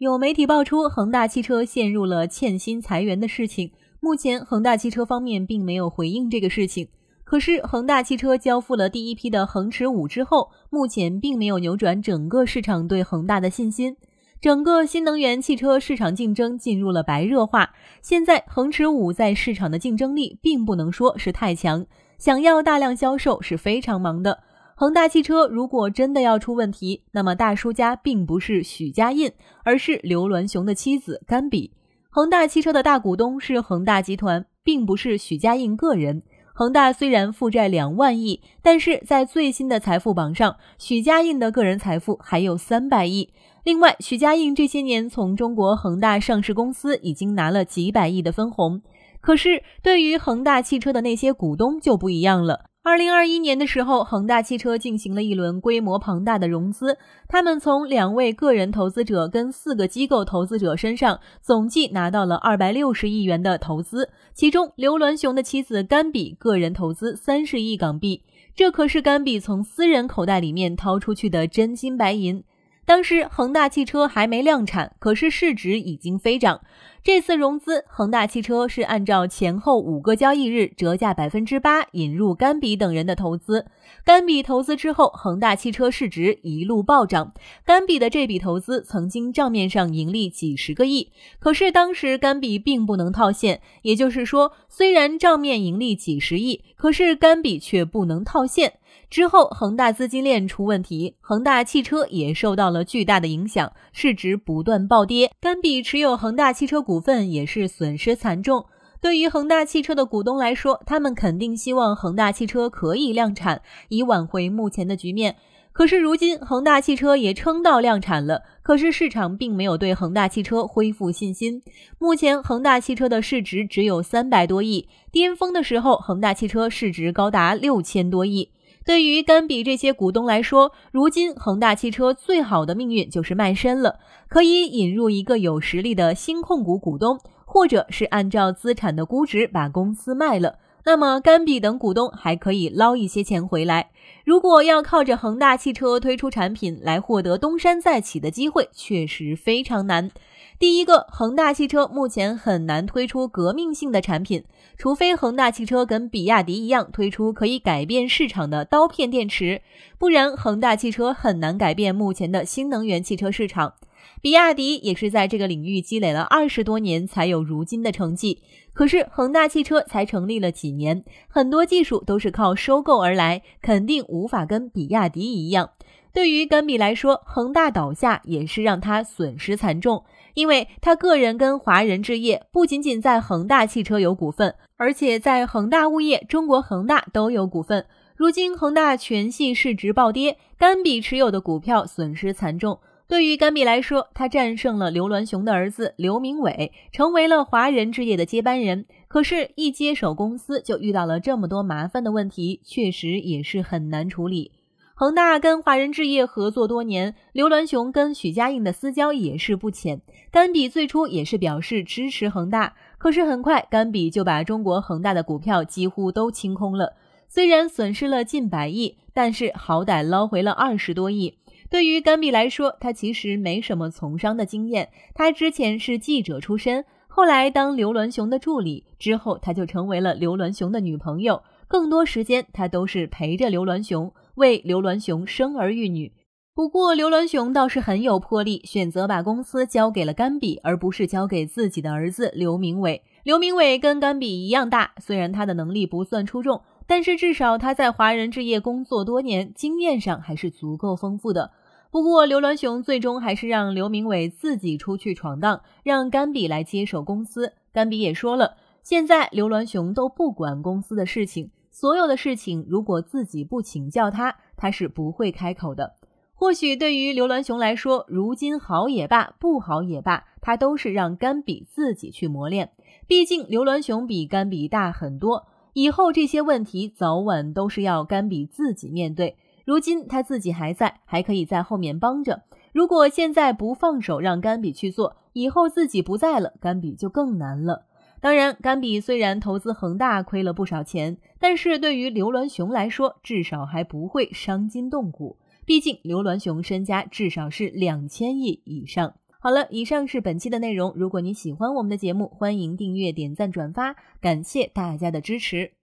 有媒体爆出恒大汽车陷入了欠薪裁员的事情，目前恒大汽车方面并没有回应这个事情。可是恒大汽车交付了第一批的恒驰五之后，目前并没有扭转整个市场对恒大的信心。整个新能源汽车市场竞争进入了白热化，现在恒驰五在市场的竞争力并不能说是太强，想要大量销售是非常忙的。恒大汽车如果真的要出问题，那么大叔家并不是许家印，而是刘銮雄的妻子甘比。恒大汽车的大股东是恒大集团，并不是许家印个人。恒大虽然负债两万亿，但是在最新的财富榜上，许家印的个人财富还有三百亿。另外，许家印这些年从中国恒大上市公司已经拿了几百亿的分红，可是对于恒大汽车的那些股东就不一样了。二零二一年的时候，恒大汽车进行了一轮规模庞大的融资，他们从两位个人投资者跟四个机构投资者身上总计拿到了二百六十亿元的投资。其中，刘銮雄的妻子甘比个人投资三十亿港币，这可是甘比从私人口袋里面掏出去的真金白银。当时恒大汽车还没量产，可是市值已经飞涨。这次融资，恒大汽车是按照前后五个交易日折价百分之八引入甘比等人的投资。甘比投资之后，恒大汽车市值一路暴涨。甘比的这笔投资曾经账面上盈利几十个亿，可是当时甘比并不能套现，也就是说，虽然账面盈利几十亿，可是甘比却不能套现。之后恒大资金链出问题，恒大汽车也受到了巨大的影响，市值不断暴跌。甘比持有恒大汽车股。股份也是损失惨重。对于恒大汽车的股东来说，他们肯定希望恒大汽车可以量产，以挽回目前的局面。可是如今恒大汽车也撑到量产了，可是市场并没有对恒大汽车恢复信心。目前恒大汽车的市值只有三百多亿，巅峰的时候恒大汽车市值高达六千多亿。对于甘比这些股东来说，如今恒大汽车最好的命运就是卖身了，可以引入一个有实力的新控股股东，或者是按照资产的估值把公司卖了。那么，甘比等股东还可以捞一些钱回来。如果要靠着恒大汽车推出产品来获得东山再起的机会，确实非常难。第一个，恒大汽车目前很难推出革命性的产品，除非恒大汽车跟比亚迪一样推出可以改变市场的刀片电池，不然恒大汽车很难改变目前的新能源汽车市场。比亚迪也是在这个领域积累了二十多年，才有如今的成绩。可是恒大汽车才成立了几年，很多技术都是靠收购而来，肯定无法跟比亚迪一样。对于甘比来说，恒大倒下也是让他损失惨重，因为他个人跟华人置业不仅仅在恒大汽车有股份，而且在恒大物业、中国恒大都有股份。如今恒大全系市值暴跌，甘比持有的股票损失惨重。对于甘比来说，他战胜了刘銮雄的儿子刘明伟，成为了华人置业的接班人。可是，一接手公司就遇到了这么多麻烦的问题，确实也是很难处理。恒大跟华人置业合作多年，刘銮雄跟许家印的私交也是不浅。甘比最初也是表示支持恒大，可是很快甘比就把中国恒大的股票几乎都清空了，虽然损失了近百亿，但是好歹捞回了二十多亿。对于甘比来说，他其实没什么从商的经验。他之前是记者出身，后来当刘銮雄的助理，之后他就成为了刘銮雄的女朋友。更多时间，他都是陪着刘銮雄，为刘銮雄生儿育女。不过刘銮雄倒是很有魄力，选择把公司交给了甘比，而不是交给自己的儿子刘明伟。刘明伟跟甘比一样大，虽然他的能力不算出众，但是至少他在华人置业工作多年，经验上还是足够丰富的。不过，刘銮雄最终还是让刘明伟自己出去闯荡，让甘比来接手公司。甘比也说了，现在刘銮雄都不管公司的事情，所有的事情如果自己不请教他，他是不会开口的。或许对于刘銮雄来说，如今好也罢，不好也罢，他都是让甘比自己去磨练。毕竟刘銮雄比甘比大很多，以后这些问题早晚都是要甘比自己面对。如今他自己还在，还可以在后面帮着。如果现在不放手让甘比去做，以后自己不在了，甘比就更难了。当然，甘比虽然投资恒大亏了不少钱，但是对于刘銮雄来说，至少还不会伤筋动骨。毕竟刘銮雄身家至少是两千亿以上。好了，以上是本期的内容。如果你喜欢我们的节目，欢迎订阅、点赞、转发，感谢大家的支持。